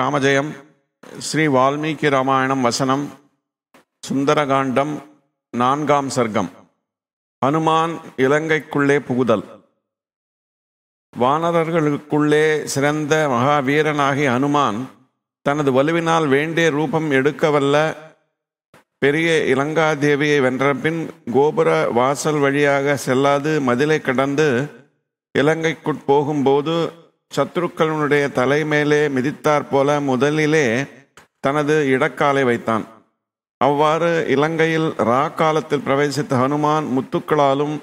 ராமஜெயம் ஸ்ரீ வால்மீகி ராமாயணம் வசனம் சுந்தரகாண்டம் நான்காம் சர்க்கம் ஹனுமான் இலங்கைக்குள்ளே புகுதல் வானரர்களுக்குள்ளே சிறந்த மகாவீரனாகி ஹனுமான் தனது வலுவினால் வேண்டிய ரூபம் எடுக்கவல்ல பெரிய இலங்காதேவியை வென்றபின் கோபுர வாசல் வழியாக செல்லாது மதிலை கடந்து இலங்கைக்குட் போகும்போது சத்ருக்களுடைய தலைமையிலே மிதித்தாற் போல முதலிலே தனது இடக்காலை வைத்தான் அவ்வாறு இலங்கையில் ரா காலத்தில் பிரவேசித்த ஹனுமான் முத்துக்களாலும்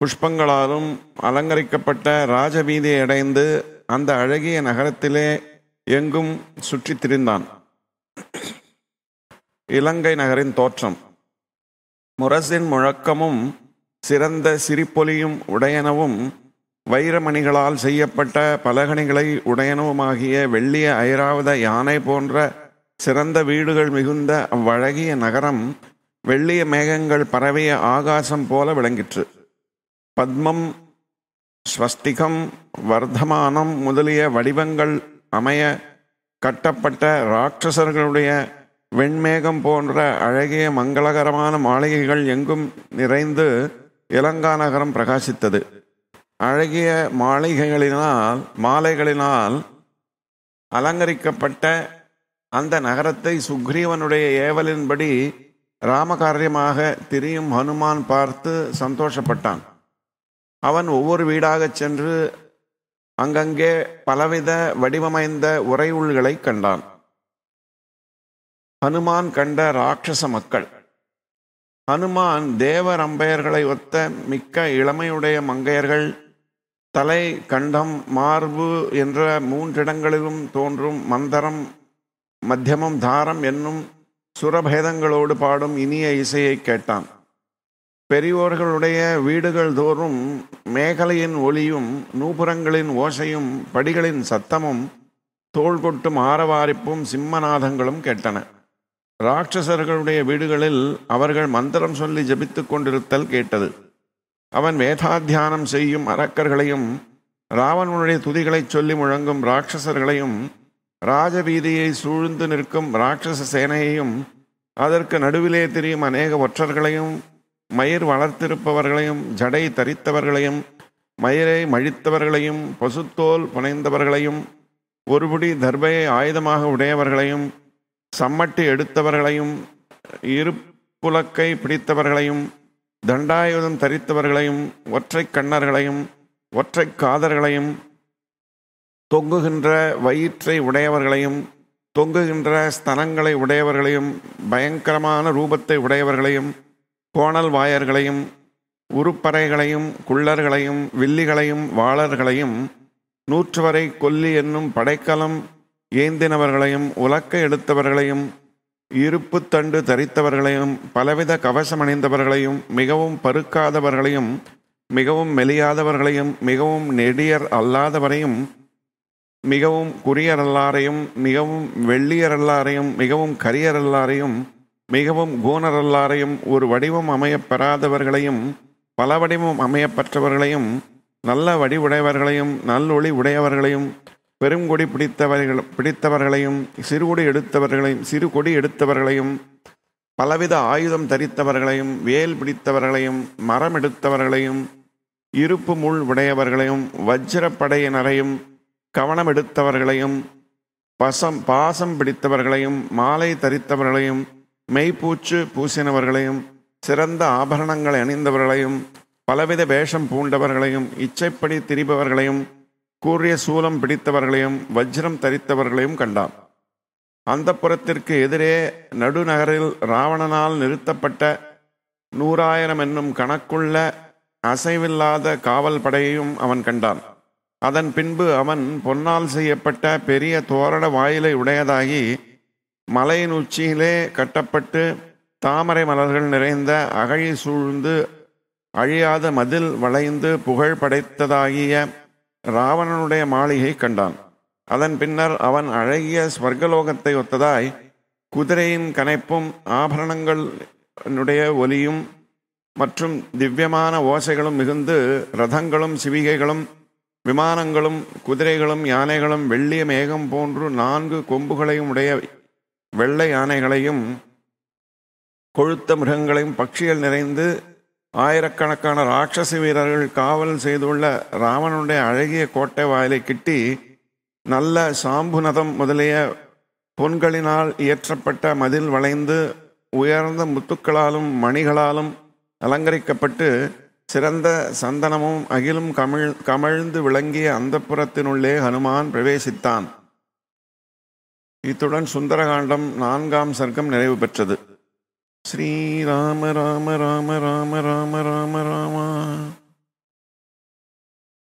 புஷ்பங்களாலும் அலங்கரிக்கப்பட்ட ராஜவீதியை அடைந்து அந்த அழகிய நகரத்திலே எங்கும் சுற்றி திரிந்தான் இலங்கை நகரின் தோற்றம் முரசின் முழக்கமும் சிறந்த சிரிப்பொலியும் உடையனவும் வைரமணிகளால் செய்யப்பட்ட பலகணிகளை உடையனவுமாகிய வெள்ளிய ஐராவத யானை போன்ற சிறந்த வீடுகள் மிகுந்த அவ்வழகிய நகரம் வெள்ளிய மேகங்கள் பரவிய ஆகாசம் போல விளங்கிற்று பத்மம் ஸ்வஸ்திகம் வர்த்தமானம் முதலிய வடிவங்கள் அமைய கட்டப்பட்ட ராட்சசர்களுடைய வெண்மேகம் போன்ற அழகிய மங்களகரமான மாளிகைகள் எங்கும் நிறைந்து இலங்கா நகரம் பிரகாசித்தது அழகிய மாளிகைகளினால் மாலைகளினால் அலங்கரிக்கப்பட்ட அந்த நகரத்தை சுக்ரீவனுடைய ஏவலின்படி ராமகாரியமாக திரியும் ஹனுமான் பார்த்து சந்தோஷப்பட்டான் அவன் ஒவ்வொரு வீடாகச் சென்று அங்கங்கே பலவித வடிவமைந்த உரையுள்களை கண்டான் ஹனுமான் கண்ட ராட்சச மக்கள் ஹனுமான் தேவரம்பையர்களை ஒத்த மிக்க இளமையுடைய மங்கையர்கள் தலை கண்டம் மார்பு என்ற மூன்றிடங்களிலும் தோன்றும் மந்தரம் மத்தியமம் தாரம் என்னும் சுரபேதங்களோடு பாடும் இனிய இசையை கேட்டான் பெரியோர்களுடைய வீடுகள் தோறும் மேகலையின் ஒளியும் நூபுரங்களின் ஓசையும் படிகளின் சத்தமும் தோல் கொட்டும் ஆரவாரிப்பும் சிம்மநாதங்களும் கேட்டன ராட்சசர்களுடைய வீடுகளில் அவர்கள் மந்திரம் சொல்லி ஜபித்து கொண்டிருத்தல் கேட்டது அவன் வேதாத்தியானம் செய்யும் அரக்கர்களையும் ராவணனுடைய துதிகளை சொல்லி முழங்கும் ராட்சசர்களையும் ராஜவீதியை சூழ்ந்து நிற்கும் ராட்சச சேனையையும் அதற்கு நடுவிலே தெரியும் அநேக ஒற்றர்களையும் மயிர் வளர்த்திருப்பவர்களையும் ஜடை தரித்தவர்களையும் மயிரை மழித்தவர்களையும் பசுத்தோல் புனைந்தவர்களையும் ஒருபுடி தர்பையை ஆயுதமாக உடையவர்களையும் சம்மட்டி எடுத்தவர்களையும் இருப்புலக்கை பிடித்தவர்களையும் தண்டாயுதம் தரித்தவர்களையும் ஒற்றை கண்ணர்களையும் ஒற்றை காதர்களையும் தொங்குகின்ற வயிற்றை உடையவர்களையும் தொங்குகின்ற ஸ்தனங்களை உடையவர்களையும் பயங்கரமான ரூபத்தை உடையவர்களையும் கோணல் வாயர்களையும் உருப்பறைகளையும் குள்ளர்களையும் வில்லிகளையும் வாளர்களையும் நூற்றுவரை கொல்லி என்னும் படைக்கலம் ஏந்தினவர்களையும் உலக்க எடுத்தவர்களையும் இருப்பு தண்டு தரித்தவர்களையும் பலவித கவசம் அணிந்தவர்களையும் மிகவும் பருக்காதவர்களையும் மிகவும் மெலியாதவர்களையும் மிகவும் நெடியர் அல்லாதவரையும் மிகவும் குறியரல்லாரையும் மிகவும் வெள்ளியரல்லாரையும் மிகவும் கரியரல்லாரையும் மிகவும் கூணரல்லாரையும் ஒரு வடிவம் அமையப்பெறாதவர்களையும் பல வடிவம் அமையப்பற்றவர்களையும் நல்ல வடிவுடையவர்களையும் நல்லொளி உடையவர்களையும் பெருங்கொடி பிடித்தவர்கள் பிடித்தவர்களையும் சிறுகொடி எடுத்தவர்களையும் சிறு கொடி எடுத்தவர்களையும் பலவித ஆயுதம் தரித்தவர்களையும் வேல் பிடித்தவர்களையும் மரம் எடுத்தவர்களையும் இருப்பு முள் உடையவர்களையும் வஜ்ரப்படையினரையும் கவனம் எடுத்தவர்களையும் பசம் பாசம் பிடித்தவர்களையும் மாலை தரித்தவர்களையும் மெய்ப்பூச்சு பூசினவர்களையும் சிறந்த ஆபரணங்களை அணிந்தவர்களையும் பலவித வேஷம் பூண்டவர்களையும் இச்சைப்படி திரிபவர்களையும் கூறிய சூலம் பிடித்தவர்களையும் வஜ்ரம் தரித்தவர்களையும் கண்டான் அந்த புறத்திற்கு எதிரே நடுநகரில் ராவணனால் நிறுத்தப்பட்ட நூறாயிரம் என்னும் கணக்குள்ள அசைவில்லாத காவல் படையையும் அவன் கண்டான் அதன் பின்பு அவன் பொன்னால் செய்யப்பட்ட பெரிய தோரண வாயிலை உடையதாகி மலையின் உச்சியிலே கட்டப்பட்டு தாமரை மலர்கள் நிறைந்த அகழி சூழ்ந்து அழியாத மதில் வளைந்து புகழ் படைத்ததாகிய ராவணனுடைய மாளிகை கண்டான் அதன் பின்னர் அவன் அழகிய ஸ்வர்கலோகத்தை ஒத்ததாய் குதிரையின் கனைப்பும் ஆபரணங்களுடைய ஒலியும் மற்றும் திவ்யமான ஓசைகளும் மிகுந்து ரதங்களும் சிவிகைகளும் விமானங்களும் குதிரைகளும் யானைகளும் வெள்ளிய மேகம் போன்று நான்கு கொம்புகளையும் உடைய வெள்ளை யானைகளையும் கொழுத்த மிருகங்களையும் பட்சிகள் நிறைந்து ஆயிரக்கணக்கான ராட்சசி வீரர்கள் காவல் செய்துள்ள ராவனுடைய அழகிய கோட்டை வாயிலை கிட்டி நல்ல சாம்புநதம் முதலிய பொன்களினால் இயற்றப்பட்ட மதில் வளைந்து உயர்ந்த முத்துக்களாலும் மணிகளாலும் அலங்கரிக்கப்பட்டு சிறந்த சந்தனமும் அகிலும் கமிழ் கமிழ்ந்து விளங்கிய அந்தப்புறத்தினுள்ளே ஹனுமான் பிரவேசித்தான் இத்துடன் சுந்தரகாண்டம் நான்காம் சர்க்கம் நிறைவு பெற்றது श्रीराम राम राम राम राम राम राम